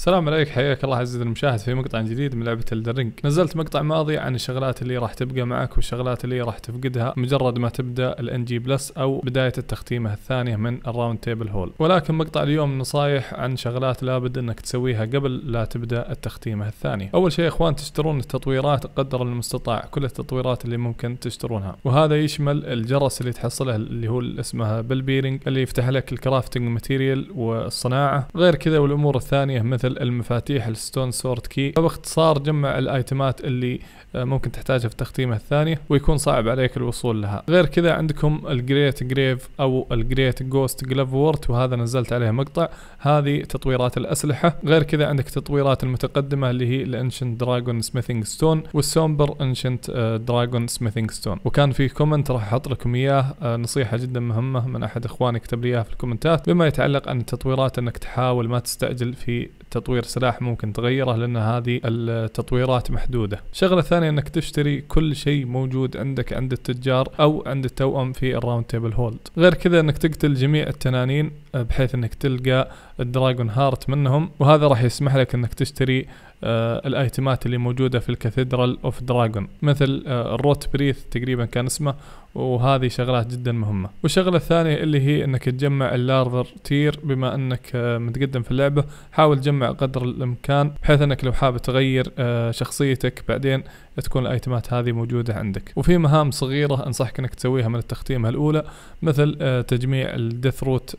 السلام عليك حياك الله عزيزي المشاهد في مقطع جديد من لعبة الدرينج نزلت مقطع ماضي عن الشغلات اللي راح تبقى معك والشغلات اللي راح تفقدها مجرد ما تبدا الان جي بلس او بداية التختيمة الثانية من الراوند تيبل هول ولكن مقطع اليوم نصايح عن شغلات لابد انك تسويها قبل لا تبدا التختيمة الثانية اول شيء يا اخوان تشترون التطويرات قدر المستطاع كل التطويرات اللي ممكن تشترونها وهذا يشمل الجرس اللي تحصله اللي هو اسمها بالبيرنج اللي يفتح لك الكرافتنج ماتيريال والصناعة غير كذا والامور الثانية مثل مثل المفاتيح الستون سورت كي فباختصار جمع الايتمات اللي آه، ممكن تحتاجها في التختيمة الثانية ويكون صعب عليك الوصول لها غير كذا عندكم الجريت جريف او الجريت جوست جلف وورت وهذا نزلت عليه مقطع هذه تطويرات الاسلحة غير كذا عندك تطويرات المتقدمة اللي هي الانشنت دراجون سميثينج ستون والسومبر انشنت دراجون سميثينج ستون وكان في كومنت راح احط لكم اياه آه، نصيحة جدا مهمة من احد اخواني كتب لي اياها في الكومنتات بما يتعلق عن التطويرات انك تحاول ما تستعجل في تطوير سلاح ممكن تغيره لان هذه التطويرات محدوده شغله ثانيه انك تشتري كل شيء موجود عندك عند التجار او عند التوأم في الراوند تيبل هولد غير كذا انك تقتل جميع التنانين آه، بحيث انك تلقى الدراجون هارت منهم وهذا راح يسمح لك انك تشتري آه الايتمات اللي موجوده في الكاثيدرال اوف دراجون مثل آه الروت بريث تقريبا كان اسمه وهذه شغلات جدا مهمه والشغله الثانيه اللي هي انك تجمع اللارفر تير بما انك آه متقدم في اللعبه حاول تجمع قدر الامكان بحيث انك لو حاب تغير آه شخصيتك بعدين تكون الايتمات هذه موجوده عندك وفي مهام صغيره انصحك انك تسويها من التختيمه الاولى مثل آه تجميع الديث روت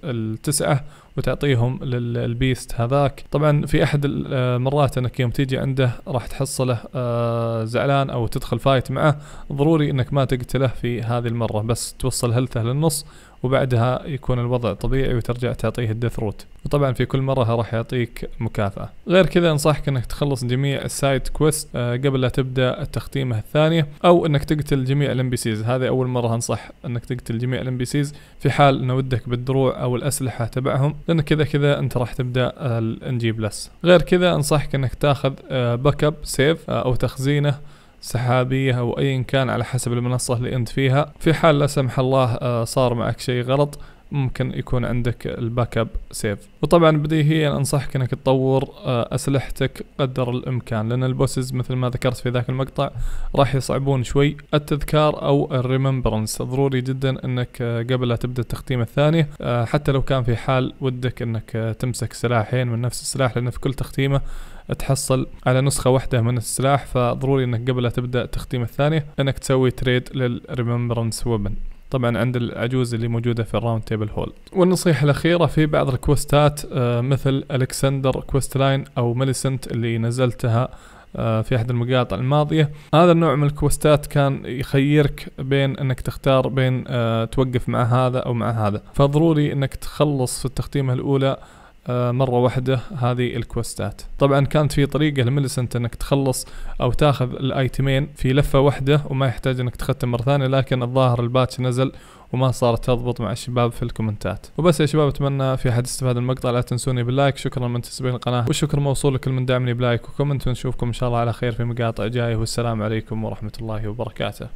التسعه وتعطيهم للبيست هذاك طبعا في احد المرات آه، انك يوم تيجي عنده راح تحصله آه، زعلان او تدخل فايت معه ضروري انك ما تقتله في هذه المره بس توصل هلته للنص وبعدها يكون الوضع طبيعي وترجع تعطيه الديث روت وطبعا في كل مرة راح يعطيك مكافأة غير كذا انصحك انك تخلص جميع السايد كويست آه، قبل لا تبدأ التختيمة الثانية او انك تقتل جميع الام بي سيز هذه اول مرة انصح انك تقتل جميع الام بي سيز في حال ان ودك بالدروع او الاسلحة تبعهم لان كذا كذا انت راح تبدأ الانجي بلس غير كذا انصحك انك تاخذ باك اب سيف او تخزينه سحابية أو أيا كان على حسب المنصة اللي أنت فيها في حال لا سمح الله آه، صار معك شيء غلط ممكن يكون عندك الباك اب سيف وطبعا بديهيا انصحك انك تطور آه، اسلحتك قدر الامكان لان البوسز مثل ما ذكرت في ذاك المقطع راح يصعبون شوي التذكار او الريمبرنس ضروري جدا انك آه، قبل لا تبدا التختيم الثاني آه، حتى لو كان في حال ودك انك تمسك سلاحين من نفس السلاح لان في كل تختيمه تحصل على نسخة واحدة من السلاح فضروري انك قبل لا تبدأ تختيم الثانية انك تسوي تريد للريمبرنس ويبن طبعا عند العجوز اللي موجوده في الراوند تيبل هول والنصيحه الاخيره في بعض الكوستات آه، مثل الكسندر كويست لاين او ميليسنت اللي نزلتها آه، في احد المقاطع الماضيه هذا النوع من الكوستات كان يخيرك بين انك تختار بين آه، توقف مع هذا او مع هذا فضروري انك تخلص في التختيمه الاولى آه، مرة واحدة هذه الكوستات طبعا كانت في طريقة لميليسنت انك تخلص او تاخذ الايتمين في لفة واحدة وما يحتاج انك تختم مرة ثانية لكن الظاهر الباتش نزل وما صارت تضبط مع الشباب في الكومنتات وبس يا شباب اتمنى في حد استفاد من المقطع لا تنسوني باللايك شكرا من القناة والشكر موصول لكل من دعمني بلايك وكومنت ونشوفكم ان شاء الله على خير في مقاطع جاية والسلام عليكم ورحمة الله وبركاته